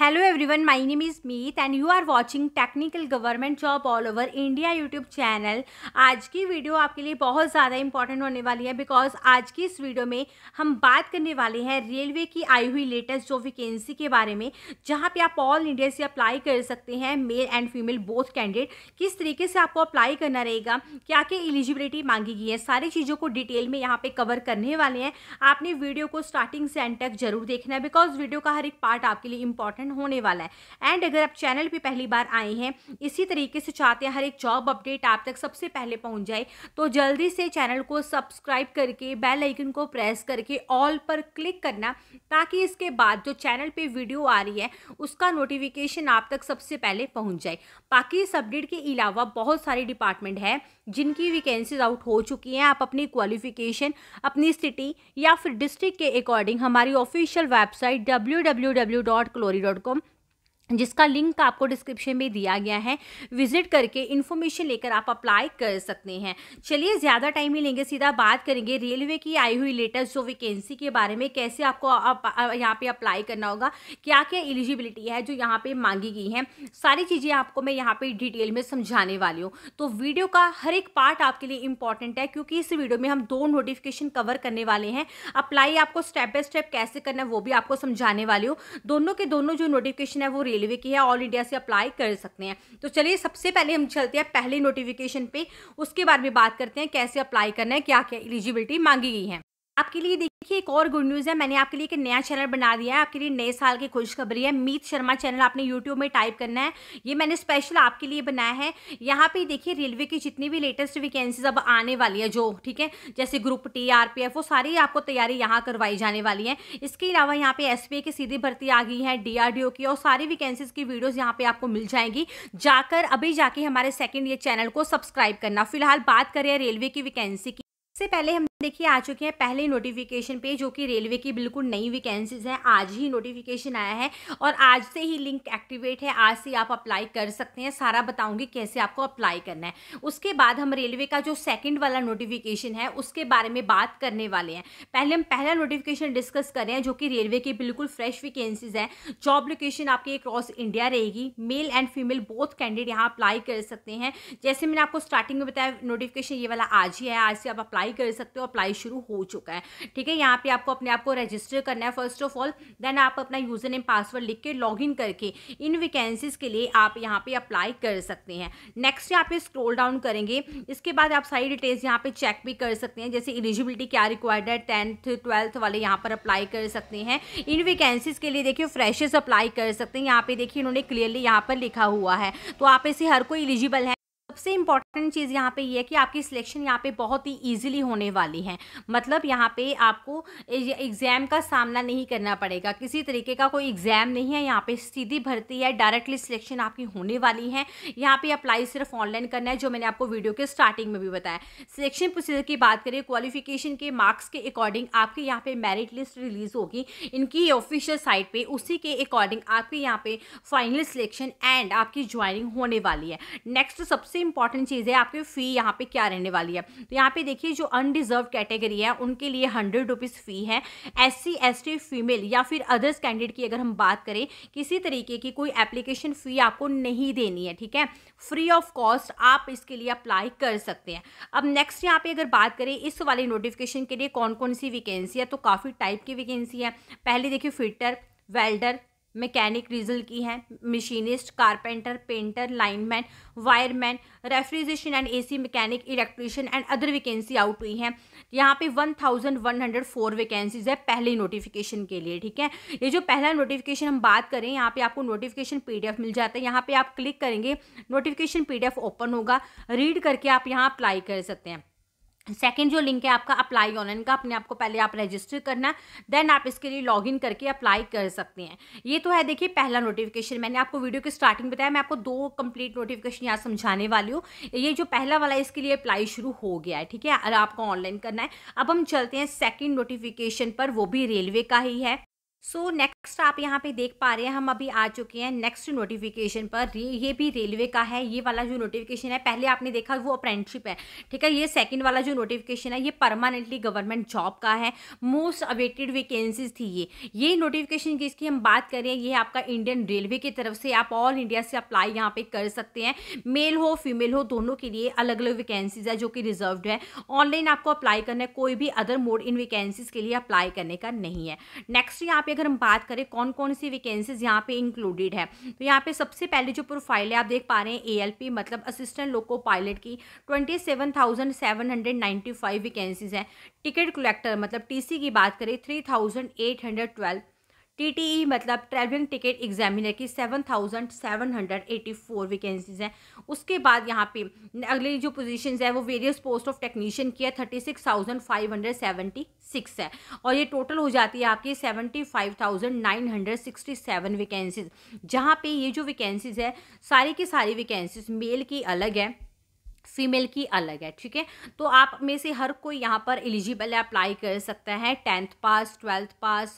hello everyone my name is Meet and you are watching technical government job all over India YouTube channel आज की video आपके लिए बहुत ज़्यादा इंपॉर्टेंट होने वाली है बिकॉज आज की इस वीडियो में हम बात करने वाले हैं रेलवे की आई हुई लेटेस्ट जो वैकेंसी के बारे में जहाँ पे आप ऑल इंडिया से अप्लाई कर सकते हैं male and female both candidate किस तरीके से आपको अप्लाई करना रहेगा क्या क्या एलिजिबिलिटी मांगी गई है सारी चीज़ों को डिटेल में यहाँ पर कवर करने वाले हैं आपने वीडियो को स्टार्टिंग से एंड तक जरूर देखना है बिकॉज वीडियो का हर एक पार्ट आपके लिए इंपॉर्टेंट डिस्कशन होने वाला है एंड अगर आप चैनल पर पहली बार आए हैं इसी तरीके से चाहते हैं हर एक जॉब अपडेट आप तक सबसे पहले पहुँच जाए तो जल्दी से चैनल को सब्सक्राइब करके बेल आइकन को प्रेस करके ऑल पर क्लिक करना ताकि इसके बाद जो चैनल पे वीडियो आ रही है उसका नोटिफिकेशन आप तक सबसे पहले पहुंच जाए बाकी इस अपडेट के अलावा बहुत सारे डिपार्टमेंट हैं जिनकी वैकेंसीज आउट हो चुकी हैं आप अपनी क्वालिफिकेशन अपनी सिटी या फिर डिस्ट्रिक्ट के अकॉर्डिंग हमारी official website W dot com जिसका लिंक तो आपको डिस्क्रिप्शन में दिया गया है विजिट करके इन्फॉर्मेशन लेकर आप अप्लाई कर सकते हैं चलिए ज़्यादा टाइम ही लेंगे सीधा बात करेंगे रेलवे की आई हुई लेटेस्ट जो वैकेंसी के बारे में कैसे आपको आप, यहाँ पे अप्लाई करना होगा क्या क्या एलिजिबिलिटी है जो यहाँ पे मांगी गई है सारी चीज़ें आपको मैं यहाँ पर डिटेल में समझाने वाली हूँ तो वीडियो का हर एक पार्ट आपके लिए इंपॉर्टेंट है क्योंकि इस वीडियो में हम दो नोटिफिकेशन कवर करने वाले हैं अप्लाई आपको स्टेप बाय स्टेप कैसे करना है वो भी आपको समझाने वाली हूँ दोनों के दोनों जो नोटिफिकेशन है वो रेल रेलवे की है ऑल इंडिया से अप्लाई कर सकते हैं तो चलिए सबसे पहले हम चलते हैं पहले नोटिफिकेशन पे उसके बारे में बात करते हैं कैसे अप्लाई करना है क्या क्या एलिजिबिलिटी मांगी गई है आपके लिए देखिए एक और गुड न्यूज़ है मैंने आपके लिए एक नया चैनल बना दिया है आपके लिए नए साल की खुशखबरी है मीत शर्मा चैनल आपने यूट्यूब में टाइप करना है ये मैंने स्पेशल आपके लिए बनाया है यहाँ पे देखिए रेलवे की जितनी भी लेटेस्ट वैकेंसीज अब आने वाली है जो ठीक है जैसे ग्रुप टी आर वो सारी आपको तैयारी यहाँ करवाई जाने वाली है इसके अलावा यहाँ पे एस की सीधी भर्ती आ गई है डी की और सारी वैकेंसीज की वीडियोज़ यहाँ पर आपको मिल जाएंगी जाकर अभी जाके हमारे सेकेंड ये चैनल को सब्सक्राइब करना फिलहाल बात करें रेलवे की वैकेंसी की इससे पहले हम देखिए आ चुके हैं पहले नोटिफिकेशन पे जो कि रेलवे की बिल्कुल नई वैकेंसीज हैं आज ही नोटिफिकेशन आया है और आज से ही लिंक एक्टिवेट है आज से आप अप्लाई कर सकते हैं सारा बताऊंगी कैसे आपको अप्लाई करना है उसके बाद हम रेलवे का जो सेकंड वाला नोटिफिकेशन है उसके बारे में बात करने वाले हैं पहले हम पहला नोटिफिकेशन डिस्कस कर रहे हैं जो कि रेलवे की बिल्कुल फ्रेश वैकेंसीज हैं जॉब लोकेशन आपकी अक्रॉस इंडिया रहेगी male and female both candidate यहाँ अप्लाई कर सकते हैं जैसे मैंने आपको स्टार्टिंग में बताया नोटिफिकेशन ये वाला आज ही है आज से आप अप्लाई कर सकते हो अप्लाई शुरू हो चुका है ठीक है यहाँ पे आपको अपने आप को रजिस्टर करना है फर्स्ट ऑफ ऑल देन आप अपना यूज़र नेम पासवर्ड लिख के लॉग इन करके इन वैकेंसीज़ के लिए आप यहाँ पे अप्लाई कर सकते हैं नेक्स्ट यहाँ पे स्क्रोल डाउन करेंगे इसके बाद आप सारी डिटेल्स यहाँ पे चेक भी कर सकते हैं जैसे एलिजिबिलिटी क्या रिक्वायर्ड है टेंथ ट्वेल्थ वाले यहाँ पर अप्लाई कर सकते हैं इन वैकेंसीज़ के लिए देखिए फ्रेशर्स अप्लाई कर सकते हैं यहाँ पे देखिए इन्होंने क्लियरली यहाँ पर लिखा हुआ है तो आप इसे हर कोई एलिजिबल है सबसे इम्पॉर्टेंट चीज़ यहाँ पे ये यह है कि आपकी सिलेक्शन यहाँ पे बहुत ही इजीली होने वाली है मतलब यहाँ पे आपको एग्ज़ाम का सामना नहीं करना पड़ेगा किसी तरीके का कोई एग्ज़ाम नहीं है यहाँ पे सीधी भर्ती है डायरेक्टली सिलेक्शन आपकी होने वाली है यहाँ पे अप्लाई सिर्फ ऑनलाइन करना है जो मैंने आपको वीडियो के स्टार्टिंग में भी बताया सिलेक्शन प्रोसीजर की बात करें क्वालिफिकेशन के मार्क्स के अकॉर्डिंग आपके यहाँ पर मेरिट लिस्ट रिलीज़ होगी इनकी ऑफिशियल साइट पर उसी के अकॉर्डिंग आपके यहाँ पर फाइनल सिलेक्शन एंड आपकी ज्वाइनिंग होने वाली है नेक्स्ट सबसे इंपॉर्टेंट चीज़ है आपकी फ़ी यहाँ पे क्या रहने वाली है तो यहाँ पे देखिए जो अनडिजर्व कैटेगरी है उनके लिए हंड्रेड रुपीज़ फ़ी है S C S T female या फिर अदर्स कैंडिडेट की अगर हम बात करें किसी तरीके की कोई एप्लीकेशन फ़ी आपको नहीं देनी है ठीक है फ्री ऑफ कॉस्ट आप इसके लिए अप्लाई कर सकते हैं अब नेक्स्ट यहाँ पे अगर बात करें इस वाले नोटिफिकेशन के लिए कौन कौन सी वैकेंसी है तो काफ़ी टाइप की वैकेंसी है पहले देखिए फिटर वेल्डर मैकेनिक डीजल की हैं machinist carpenter painter lineman wireman refrigeration and AC mechanic electrician and other vacancy out हुई हैं यहाँ पे 1104 वैकेंसीज है पहली नोटिफिकेशन के लिए ठीक है ये जो पहला नोटिफिकेशन हम बात करें यहाँ पे आपको नोटिफिकेशन पीडीएफ मिल जाता है यहाँ पे आप क्लिक करेंगे नोटिफिकेशन पीडीएफ ओपन होगा रीड करके आप यहाँ अप्लाई कर सकते हैं सेकेंड जो लिंक है आपका अप्लाई ऑनलाइन का अपने आप को पहले आप रजिस्टर करना देन आप इसके लिए लॉगिन करके अप्लाई कर सकते हैं ये तो है देखिए पहला नोटिफिकेशन मैंने आपको वीडियो की स्टार्टिंग बताया मैं आपको दो कंप्लीट नोटिफिकेशन यहाँ समझाने वाली हूँ ये जो पहला वाला इसके लिए अप्लाई शुरू हो गया है ठीक है अगर आपको ऑनलाइन करना है अब हम चलते हैं सेकेंड नोटिफिकेशन पर वो भी रेलवे का ही है सो so, नेक्स्ट नेक्स्ट आप यहाँ पे देख पा रहे हैं हम अभी आ चुके हैं नेक्स्ट नोटिफिकेशन पर ये भी रेलवे का है ये वाला जो नोटिफिकेशन है पहले आपने देखा वो अप्रेंटशिप है ठीक है ये सेकंड वाला जो नोटिफिकेशन है ये परमानेंटली गवर्नमेंट जॉब का है मोस्ट अवेटेड वेकेंसीज थी ये ये नोटिफिकेशन जिसकी हम बात करें ये आपका इंडियन रेलवे की तरफ से आप ऑल इंडिया से अप्लाई यहाँ पे कर सकते हैं मेल हो फीमेल हो दोनों के लिए अलग अलग वैकेंसीज है जो कि रिजर्व है ऑनलाइन आपको अप्लाई करना है कोई भी अदर मोड इन वैकेंसीज के लिए अप्लाई करने का नहीं है नेक्स्ट यहाँ पे अगर हम बात करें कौन कौन सी वैकेंसीज यहाँ पे इंक्लूडेड है तो यहाँ पे सबसे पहले जो प्रोफाइल है आप देख पा रहे हैं एएलपी मतलब असिस्टेंट लोको पायलट की twenty seven thousand seven hundred ninety five vacancies हैं टिकट कलेक्टर मतलब टीसी की बात करें three thousand eight hundred twelve TTE e मतलब ट्रैवलिंग टिकट एग्जामिनर की seven thousand seven hundred eighty four vacancies हैं उसके बाद यहाँ पे अगली जो पोजीशन है वो वेरियस पोस्ट ऑफ टेक्नीशियन की है thirty six thousand five hundred seventy six है और ये टोटल हो जाती है आपकी seventy five thousand nine hundred sixty seven vacancies जहाँ पर ये जो वैकेंसीज़ है सारी की सारी वैकेंसीज़ मेल की अलग है फीमेल की अलग है ठीक है तो आप में से हर कोई यहाँ पर एलिजिबल अप्लाई कर सकता है tenth pass twelfth pass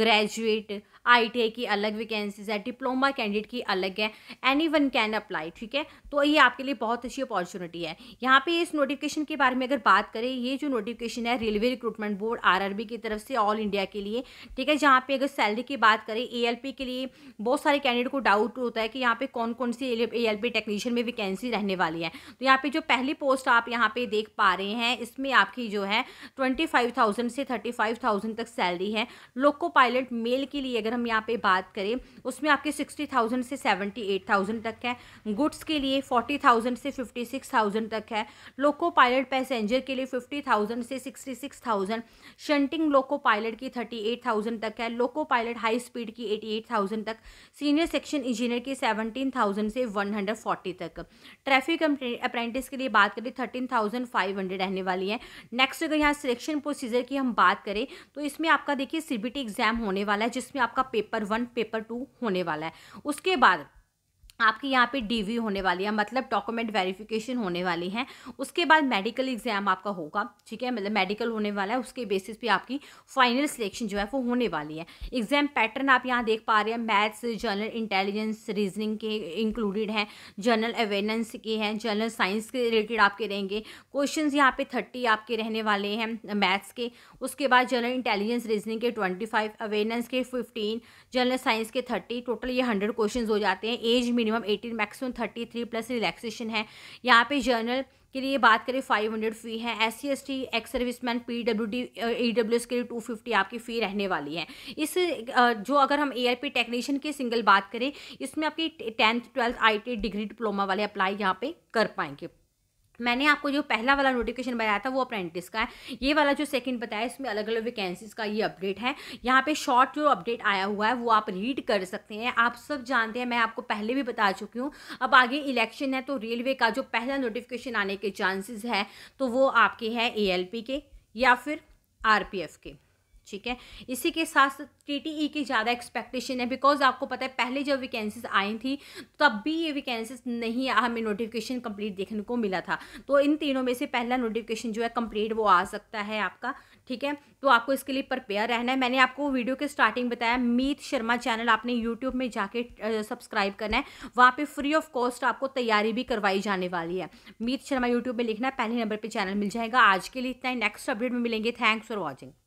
graduate I की अलग वैकेंसीज है डिप्लोमा कैंडिडेट की अलग है एनी वन कैन अप्लाई ठीक है तो ये आपके लिए बहुत अच्छी अपॉर्चुनिटी है यहाँ पे इस नोटिफिकेशन के बारे में अगर बात करें ये जो नोटिफिकेशन है रेलवे रिक्रूटमेंट बोर्ड बी की तरफ से ऑल इंडिया के लिए ठीक है जहाँ पे अगर सैलरी की बात करें पी के लिए बहुत सारे कैंडिडेट को डाउट होता है कि यहाँ पे कौन कौन सी ए पी टेक्नीशियन में वैकेंसी रहने वाली है तो यहाँ पे जो पहली पोस्ट आप यहाँ पे देख पा रहे हैं इसमें आपकी जो है ट्वेंटी फाइव थाउजेंड से थर्टी फाइव थाउजेंड तक सैलरी है लोको पायलट मेल के लिए अगर हम यहाँ पे बात करें उसमें आपके सिक्सटी थाउजेंड से सेवेंटी एट थाउजेंड तक है गुड्स के लिए फोर्टी थाउजेंड से फिफ्टी सिक्स थाउजेंड तक है लोको पायलट पैसेंजर के लिए फिफ्टी थाउजेंड से sixty six thousand shunting loco pilot की थर्टी एट थाउजेंड तक है लोको पायलट हाई स्पीड की एटी एट थाउजेंड तक सीनियर सेक्शन इंजीनियर की सेवनटीन थाउजेंड से वन हंड्रेड फोर्टी तक ट्रैफिक अप्रेंट अप्रेंटिस के लिए बात करें थर्टीन थाउजेंड फाइव हंड्रेड रहने वाली है नेक्स्ट अगर यहाँ सिलेक्शन प्रोसीजर की हम बात करें तो इसमें आपका देखिए सीबीटी एग्ज़ाम होने वाला है जिसमें आपका पेपर वन पेपर टू होने वाला है उसके बाद आपकी यहाँ पे डीवी होने वाली है मतलब डॉक्यूमेंट वेरिफिकेशन होने वाली है उसके बाद मेडिकल एग्जाम आपका होगा ठीक है मतलब मेडिकल होने वाला है उसके बेसिस पे आपकी फाइनल सिलेक्शन जो है वो होने वाली है एग्जाम पैटर्न आप यहाँ देख पा रहे हैं मैथ्स जनरल इंटेलिजेंस रीजनिंग के इंक्लूडेड हैं जनरल अवेयरनेस के हैं जनरल साइंस के रिलेटेड आपके रहेंगे क्वेश्चन यहाँ पे थर्टी आपके रहने वाले हैं मैथ्स के उसके बाद जनरल इंटेलिजेंस रीजनिंग के ट्वेंटी फाइव अवेयरनेस के फिफ्टीन जनरल साइंस के थर्टी टोटल ये हंड्रेड क्वेश्चन हो जाते हैं as minimum eighteen maximum thirty three plus relaxation है यहाँ पे जर्नल के लिए बात करें फाइव हंड्रेड फ़ी है S C S T ex service man P W D E W S के लिए टू फिफ्टी आपकी फ़ी रहने वाली है इस जो अगर हम ए आई पी टेक्नीशियन की सिंगल बात करें इसमें आपकी tenth twelfth I T degree diploma वाले अप्लाई यहाँ पे कर पाएंगे मैंने आपको जो पहला वाला नोटिफिकेशन बताया था वो अप्रेंटिस का है ये वाला जो सेकंड बताया इसमें अलग अलग वैकेंसीज का ये अपडेट है यहाँ पे शॉर्ट जो अपडेट आया हुआ है वो आप रीड कर सकते हैं आप सब जानते हैं मैं आपको पहले भी बता चुकी हूँ अब आगे इलेक्शन है तो रेलवे का जो पहला नोटिफिकेशन आने के चांसेज है तो वो आपके हैं ए के या फिर आर के ठीक है इसी के साथ टीटीई e की ज़्यादा एक्सपेक्टेशन है बिकॉज आपको पता है पहले जब वैकेंसीज आई थी तब भी ये वैकेंसीज नहीं हमें नोटिफिकेशन कंप्लीट देखने को मिला था तो इन तीनों में से पहला नोटिफिकेशन जो है कंप्लीट वो आ सकता है आपका ठीक है तो आपको इसके लिए प्रिपेयर रहना है मैंने आपको वीडियो के स्टार्टिंग बताया मीत शर्मा चैनल आपने यूट्यूब में जाके सब्सक्राइब करना है वहाँ पर फ्री ऑफ कॉस्ट आपको तैयारी भी करवाई जाने वाली है मीत शर्मा यूट्यूब में लिखना है पहले नंबर पर चैनल मिल जाएगा आज के लिए इतना ही नेक्स्ट अपडेट में मिलेंगे थैंक्स फॉर वॉचिंग